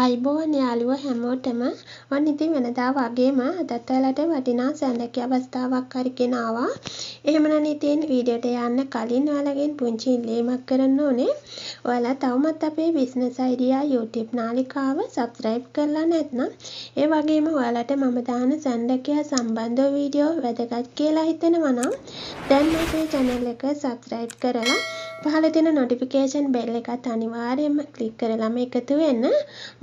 ආයුබෝවන් යාළුවෝ හැමෝටම මම ඉතින් වෙනදා වගේම අදත් ඔයාලට වටිනා සැණකෙ අවස්ථාවක් අරගෙන ආවා. එහෙමනම් ඉතින් වීඩියෝට යන්න කලින් ඔයාලගෙන් පුංචි ඉල්ලීමක් කරන්න ඕනේ. ඔයාලා තවමත් අපේ බිස්නස් අයිඩියා YouTube නාලිකාව subscribe කරලා නැත්නම් ඒ වගේම ඔයාලට මම දාන සැණකෙ සම්බන්ධ වීඩියෝ වැදගත් කියලා හිතෙනවා නම් දැන් අපේ channel එක subscribe කරලා පහළ තියෙන notification bell එකත් අනිවාර්යයෙන්ම click කරලාම එකතු වෙන්න.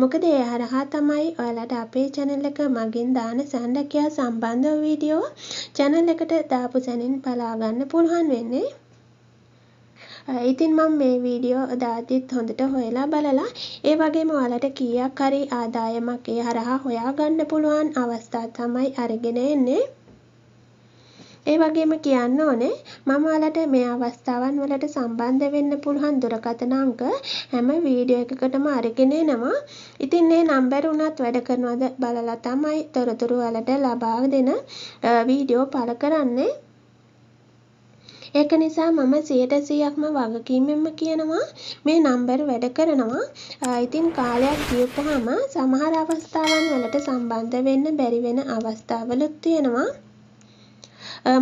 මොකද ඒ හරහා තමයි ඔයාලට අපේ channel එක මගින් දාන සංරැකියා සම්බන්ධ වීඩියෝ channel එකට දාපු සැනින් බලා ගන්න පුළුවන් වෙන්නේ. ඉතින් මම මේ වීඩියෝ දාද්දිත් හොඳට හොයලා බලලා ඒ වගේම ඔයාලට කීයක් හරි ආදායමක් ඒ හරහා හොයා ගන්න පුළුවන් අවස්ථා තමයි අරගෙන එන්නේ. ඒ වගේම කියන්න ඕනේ මම ඔයාලට මේ අවස්ථාවන් වලට සම්බන්ධ වෙන්න පුළුවන් දුරකථන අංක හැම වීඩියෝ එකකටම අරගෙන එනවා. ඉතින් ඒ නම්බර් වුණත් වැඩ කරනවද බලලා තමයි තොරතුරු වලට ලබා දෙන වීඩියෝ පළ කරන්නේ. ඒක නිසා මම 100%ක්ම වගකීමෙන්ම කියනවා මේ නම්බර් වැඩ කරනවා. ඉතින් කාලයක් ගියපුවාම සමහර අවස්ථාවන් වලට සම්බන්ධ වෙන්න බැරි වෙන අවස්ථාවලුත් තියෙනවා.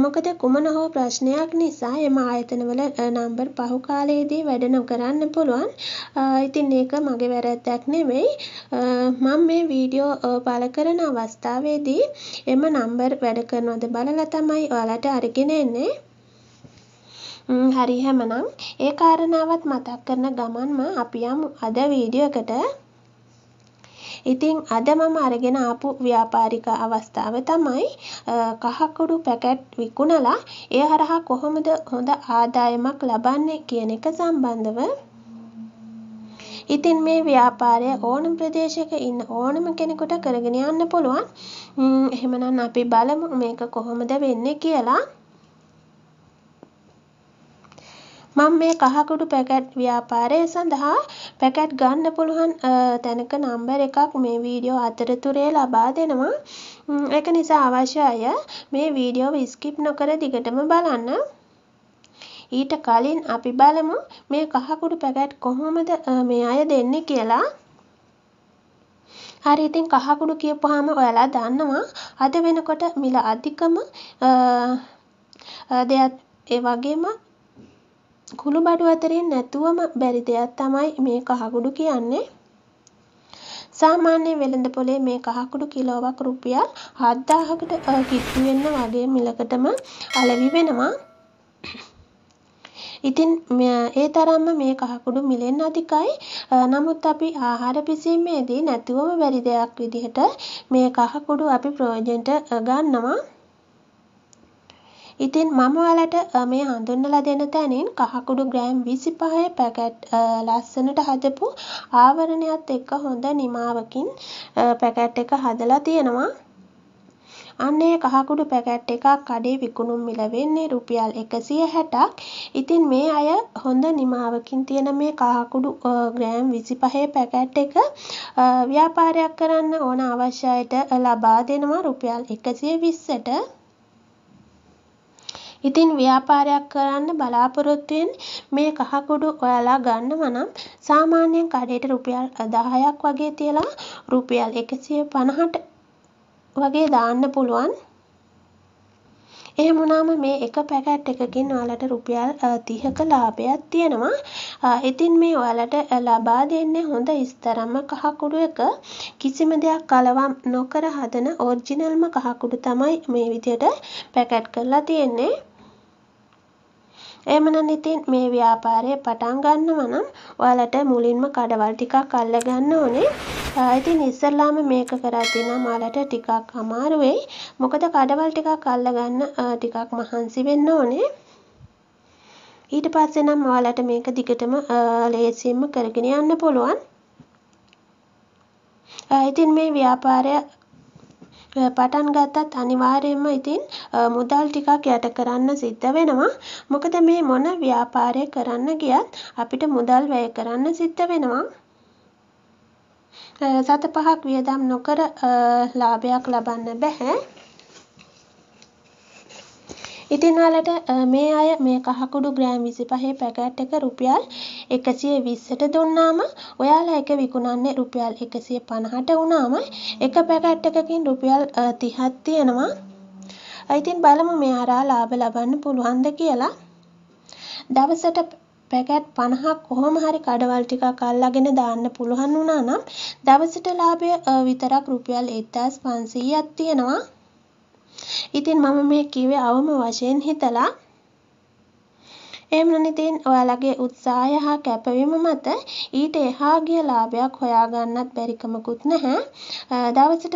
මොකද කුමන හෝ ප්‍රශ්නයක් නිසා එම ආයතනවල නම්බර් පහු කාලයේදී වැඩ නොකරන්න පුළුවන්. ඉතින් ඒක මගේ වැරැද්දක් නෙවෙයි. මම මේ වීඩියෝ පළ කරන අවස්ථාවේදී එම නම්බර් වැඩ කරනවද බලලා තමයි ඔයාලට අරගෙන එන්නේ. හරි එහෙමනම් ඒ කාරණාවත් මතක් කරන ගමන්ම අපි යමු අද වීඩියෝ එකට. ඉතින් අද මම අරගෙන ආපු ව්‍යාපාරික අවස්ථාව තමයි කහකුඩු පැකට් විකුණලා ඒ හරහා කොහොමද හොඳ ආදායමක් ලබන්නේ කියන එක සම්බන්ධව ඉතින් මේ ව්‍යාපාරය ඕනම ප්‍රදේශයක ඉන්න ඕනම කෙනෙකුට කරගෙන යන්න පුළුවන්. එහෙමනම් අපි බලමු මේක කොහොමද වෙන්නේ කියලා. මම මේ කහකුඩු පැකට් ව්‍යාපාරය සඳහා පැකට් ගන්න පුළුවන් තැනක නම්බර් එකක් මේ වීඩියෝ අතරතුරේ ලබා දෙනවා. ඒක නිසා අවශ්‍ය අය මේ වීඩියෝව ස්කිප් නොකර දිගටම බලන්න. ඊට කලින් අපි බලමු මේ කහකුඩු පැකට් කොහොමද මේ අය දෙන්නේ කියලා. හරි ඉතින් කහකුඩු කියපුවාම ඔයාලා දන්නවා අද වෙනකොට මිල අධිකම දෙයක් ඒ වගේම කුළුබඩු අතරින් නැතුවම බැරි දෙයක් තමයි මේ කහකුඩු කියන්නේ. සාමාන්‍යයෙන් වෙළඳ පොලේ මේ කහකුඩු කිලෝවක් රුපියල් 7000කට කිට්ටු වෙන්න වගේ මිලකටම අලෙවි වෙනවා. ඉතින් ඒ තරම්ම මේ කහකුඩු මිලෙන් අධිකයි. නමුත් අපි ආහාර පිසීමේදී නැතුවම බැරි දෙයක් විදිහට මේ කහකුඩු අපි ප්‍රයෝජනට ගන්නවා. ඉතින් මම ඔයාලට මේ හඳුන්වලා දෙන තැනින් කහකුඩු ග්‍රෑම් 25 පැකට් ලස්සනට හදපු ආවරණයත් එක්ක හොඳ නිමාවකින් පැකට් එක හදලා තියෙනවා. අන්න ඒ කහකුඩු පැකට් එකක් කඩේ විකුණුම් මිල වෙන්නේ රුපියල් 160ක්. ඉතින් මේ අය හොඳ නිමාවකින් තියෙන මේ කහකුඩු ග්‍රෑම් 25 පැකට් එක ව්‍යාපාරයක් කරන්න ඕන අවශ්‍ය අයට ලබා දෙනවා රුපියල් 120ට. ඉතින් ව්‍යාපාරයක් කරන්න බලාපොරොත්තුවෙන් මේ කහ කුඩු හොයලා ගන්නවා නම් සාමාන්‍යයෙන් කඩේට රුපියල් දහයක් වගේ තියලා රුපියල් එකසිය පණහට වගේ දාන්න පුළුවන්. එහෙම වුණාම මේ එක පැකට් එකකින් ඔයාලට රුපියල් 30ක ලාභයක් තියෙනවා. ඉතින් මේ ඔයාලට ලබා දෙන්නේ හොඳ ඉස්තරම්ම කහ කුඩු එක. කිසිම දෙයක් කලවම් නොකර හදන ඔරිජිනල්ම කහ කුඩු තමයි මේ විදියට පැකට් කරලා තියෙන්නේ. එහෙමනම් ඉතින් මේ ව්‍යාපාරය පටන් ගන්නවා නම් ඔයාලට මුලින්ම කඩවල් ටිකක් අල්ලගන්න ඕනේ. ඉතින් ඉස්සෙල්ලාම මේක කරද්දී නම් ඔයාලට ටිකක් අමාරු වෙයි. මොකද කඩවල් ටිකක් අල්ලගන්න ටිකක් මහන්සි වෙන්න ඕනේ. ඊට පස්සේ නම් ඔයාලට මේක දිගටම ලේසියෙන්ම කරගෙන යන්න පුළුවන්. ඉතින් මේ ව්‍යාපාරය පටන් ගත්තත් අනිවාර්යෙන්ම ඉතින් මුදල් ටිකක් යට කරන්න සිද්ධ වෙනවා. මොකද මේ මොන ව්‍යාපාරය කරන්න ගියත් අපිට මුදල් වැය කරන්න සිද්ධ වෙනවා. සත පහක් වියදම් නොකර ලාභයක් ලබන්න බැහැ. ඉතින් ඔයාලට මේ අය මේ කහකුඩු ග්‍රෑම් 25 පැකට් එක රුපියල් 120ට දුන්නාම ඔයාලා එක විකුණන්නේ රුපියල් 150ට වුණාම එක පැකට් එකකින් රුපියල් 30ක් තියෙනවා. ඉතින් බලමු මේ හරහා ලාභ ලබන්න පුළුවන්ද කියලා. දවසට පැකට් 50ක් කොහොම හරි කඩවල් ටිකක් අල්ලගෙන දාන්න පුළුවන් වුණා නම් දවසට ලාභය විතරක් රුපියල් 1500ක් තියෙනවා. ඉතින් මම මේ කිව්වේ අවම වශයෙන් හිතලා. එහෙමනම් ඉතින් ඔයාලගේ උත්සාහය හා කැපවීම මත ඊට එහා ගිය ලාභයක් හොයාගන්නත් බැරි කමකුත් නැහැ. දවසට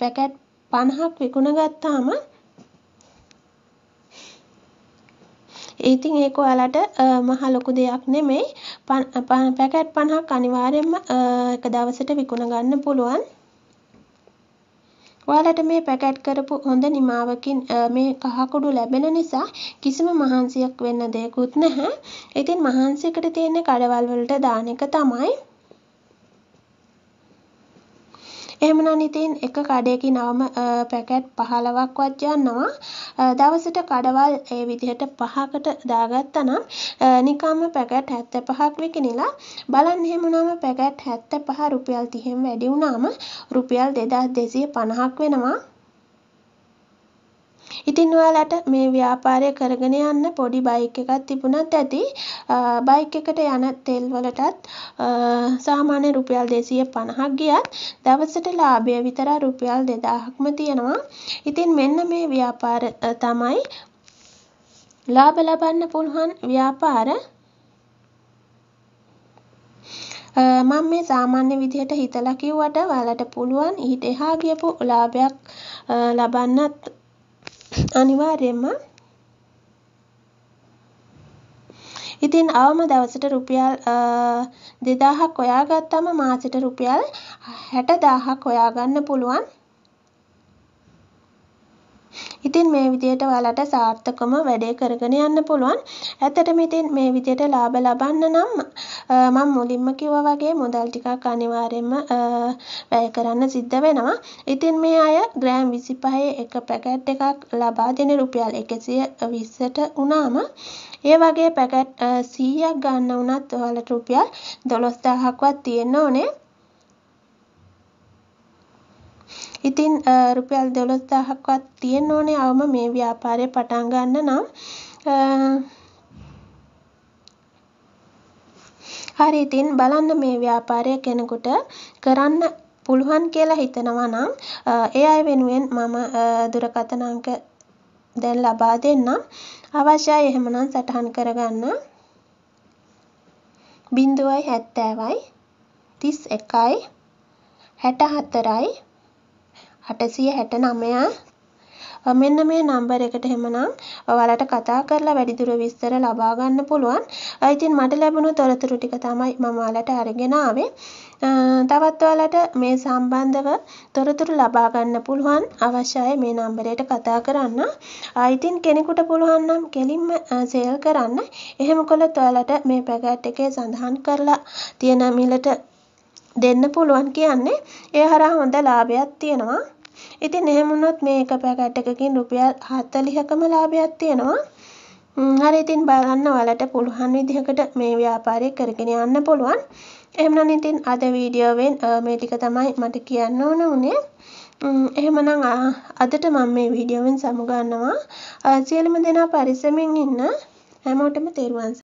පැකට් 50ක් විකුණ ගත්තාම ඉතින් ඒක ඔයාලට මහ ලොකු දෙයක් නෙමෙයි. පැකට් 50ක් අනිවාර්යයෙන්ම එක දවසට විකුණ ගන්න පුළුවන්. ඔයාලට මේ පැකට් කරපු හොඳ නිමාවකින් මේ කහකුඩු ලැබෙන නිසා කිසිම මහන්සියක් වෙන්න දෙයක්වත් නැහැ. ඉතින් මහන්සියකට තියෙන්නේ කඩවල් වලට දාන එක තමයි. එහෙමනම් ඉතින් එක කඩයකින් අවම පැකට් 15ක්වත් යනවා. දවසට කඩවල් ඒ විදිහට පහකට දාගත්තා නම් නිකම්ම පැකට් 75ක් විකිනිලා බලන්න එහෙම වුණාම පැකට් 75 රුපියල් 30න් වැඩි වුණාම රුපියල් 2250ක් වෙනවා. ඉතින් ඔයාලට මේ ව්‍යාපාරය කරගෙන යන්න පොඩි බයික් එකක් තිබුණත් ඇති. බයික් එකට යන තෙල් වලටත් සාමාන්‍යයෙන් රුපියල් දෙසීය පනහක් ගියත් දවසට ලාභය විතරයි රුපියල් දෙදාහක්ම තියෙනවා. ඉතින් මෙන්න මේ ව්‍යාපාර තමයි ලාභ ලබන්න පුළුවන් ව්‍යාපාර. මං මේ සාමාන්‍ය විදිහට හිතලා කිව්වට ඔයාලට පුළුවන් ඊට එහා ගියපු ලාභයක් ලබන්නත් අනිවාර්යෙන්ම ඉතින් අවම දවසට රුපියල් දෙදාහක් හොයාගත්තම මාසෙට රුපියල් හැට දාහක් හොයාගන්න පුළුවන්. ඉතින් මේ විදිහට ඔයාලට සාර්ථකවම වැඩේ කරගෙන යන්න පුළුවන්. ඇත්තටම ඉතින් මේ විදිහට ලාභ ලබන්න නම් මම මුලින්ම කිව්වා වගේ මුදල් ටිකක් අනිවාර්යෙන්ම වැය කරන්න සිද්ධ වෙනවා. ඉතින් මේ අය ග්‍රෑම් 25 එක පැකට් එකක් ලබා දෙන්නේ රුපියල් 120ට වුණාම ඒ වගේ පැකට් 100ක් ගන්න වුණත් ඔයාලට රුපියල් 12000ක්වත් තියෙන්න ඕනේ. ඉතින් රුපියල් දොළොස් දාහක්වත් තියෙන්න ඕනේ අවම මේ ව්‍යාපාරය පටන් ගන්න නම්. හරි ඉතින් බලන්න මේ ව්‍යාපාරය කෙනෙකුට කරන්න පුළුවන් කියලා හිතෙනවා නම් ඒ අය වෙනුවෙන් මම දුරකථන අංක දැන් ලබා දෙන්නම්. අවශ්‍යයි එහෙමනම් සටහන් කරගන්න. බිංදුවයි හැත්තෑවයි තිස් එකයි හැට හතරයි අටසිය හැට නමය මෙන්න මේ නම්බර් එකට එහෙමනම් ඔයාලට කතා කරලා වැඩිදුර විස්තර ලබා ගන්න පුළුවන්. ඉතින් මට ලැබුණු තොරතුරු ටික තමයි මම ඔයාලට අරගෙන ආවේ. තවත් ඔයාලට මේ සම්බන්ධව තොරතුරු ලබා ගන්න පුළුවන් අවශ්‍ය අය මේ නම්බරයට කතා කරන්න. ඉතින් කෙනෙකුට පුළුවන් නම් කෙලින්ම සේල් කරන්න. එහෙම කළොත් ඔයාලට මේ පැකට් එකේ සඳහන් කරලා තියෙන මිලට දෙන්න පුළුවන් කියන්නේ ඒ හරහා හොඳ ලාභයක් තියෙනවා. ඉතින් එහෙම වුණොත් මේ එක පැකට් එකකින් රුපියල් 40කම ලාභයක් තියෙනවා. හරි ඉතින් බලන්න ඔයාලට පුළුවන් විදිහකට මේ ව්‍යාපාරය කරගෙන යන්න පුළුවන්. එහෙමනම් ඉතින් අද වීඩියෝවෙන් මේ ටික තමයි මට කියන්න ඕන උනේ. එහෙමනම් අදට මම මේ වීඩියෝවෙන් සමුගන්නවා. සියලුම දෙනා පරිස්සමෙන් ඉන්න. හැමෝටම තෙරුවන්